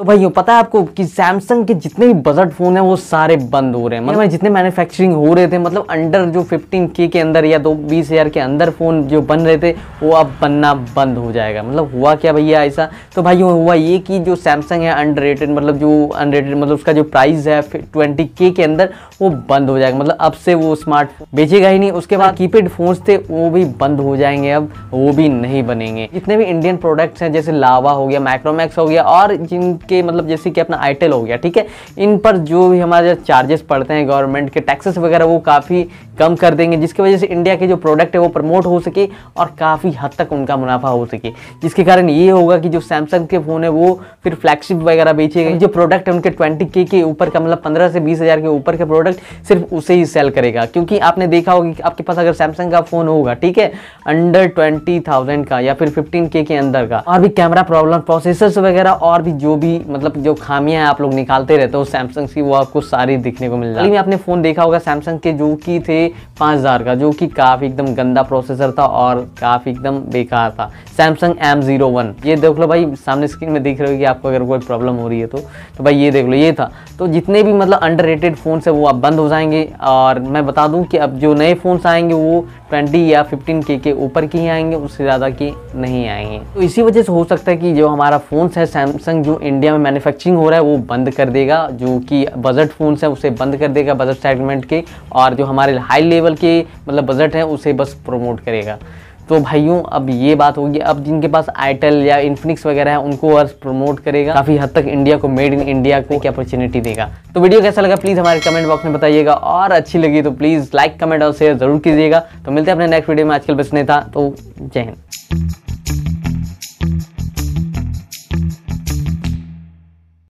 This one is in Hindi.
तो भाइयों पता है आपको कि सैमसंग के जितने भी बजट फ़ोन हैं वो सारे बंद हो रहे हैं मतलब जितने मैन्युफैक्चरिंग हो रहे थे मतलब अंडर जो फिफ्टीन के के अंदर या दो बीस हज़ार के अंदर फ़ोन जो बन रहे थे वो अब बनना बंद हो जाएगा मतलब हुआ क्या भैया ऐसा तो भाई हुआ ये कि जो सैमसंग है अंडर मतलब जो अनरेटेड मतलब उसका जो प्राइस है ट्वेंटी के के अंदर वो बंद हो जाएगा मतलब अब से वो स्मार्ट बेचेगा ही नहीं उसके बाद कीपैड फोन थे वो भी बंद हो जाएंगे अब वो भी नहीं बनेंगे जितने भी इंडियन प्रोडक्ट्स हैं जैसे लावा हो गया माइक्रोमैक्स हो गया और जिन इसके मतलब जैसे कि अपना आईटेल हो गया ठीक है इन पर जो भी हमारे चार्जेस पड़ते हैं गवर्नमेंट के टैक्सेस वगैरह वो काफ़ी कम कर देंगे जिसकी वजह से इंडिया के जो प्रोडक्ट है वो प्रमोट हो सके और काफ़ी हद तक उनका मुनाफा हो सके जिसके कारण ये होगा कि जो सैमसंग के फ़ोन है वो फिर फ्लैगशिप वगैरह बेचेगा जो प्रोडक्ट है उनके ट्वेंटी के के ऊपर का मतलब पंद्रह से बीस हज़ार के ऊपर के प्रोडक्ट सिर्फ उसे ही सेल करेगा क्योंकि आपने देखा होगा कि आपके पास अगर सैमसंग का फ़ोन होगा ठीक है अंडर ट्वेंटी थाउजेंड का या फिर फिफ्टीन के अंदर का और भी कैमरा प्रॉब्लम प्रोसेसर्स वगैरह और भी जो भी मतलब जो खामियां आप लोग निकालते रहते हो सैमसंग की वो आपको सारी दिखने को मिल जाती है आपने फ़ोन देखा होगा सैमसंग के जो कि थे पाँच का जो कि काफ़ी एकदम गंदा प्रोसेसर था और काफ़ी एकदम बेकार था सैमसंग एम जीरो वन ये देख लो भाई सामने स्क्रीन में देख रहे हो कि आपको अगर कोई प्रॉब्लम हो रही है तो तो भाई ये देख लो ये था तो जितने भी मतलब अंडर रेटेड फोन है वो अब बंद हो जाएंगे और मैं बता दूं कि अब जो नए फ़ोन्स आएंगे वो ट्वेंटी या फिफ्टीन के के ऊपर के ही आएंगे उससे ज़्यादा के नहीं आएंगे तो इसी वजह से हो सकता है कि जो हमारा फोन है सैमसंग जो इंडिया इंडिया में मैन्युफैक्चरिंग हो रहा है वो बंद कर देगा जो कि बजट फ़ोन्स हैं उसे बंद कर देगा बजट सेगमेंट के और जो हमारे हाई लेवल के मतलब बजट हैं उसे बस प्रमोट करेगा तो भाइयों अब ये बात होगी अब जिनके पास आईटेल या इन्फिनिक्स वगैरह है उनको और प्रमोट करेगा काफ़ी हद तक इंडिया को मेड इन इंडिया को क्या अपॉर्चुनिटी देगा तो वीडियो कैसा लगा प्लीज़ हमारे कमेंट बॉक्स में बताइएगा और अच्छी लगी तो प्लीज़ लाइक कमेंट और शेयर जरूर कीजिएगा तो मिलते हैं अपने नेक्स्ट वीडियो में आजकल नहीं था तो जय हिंद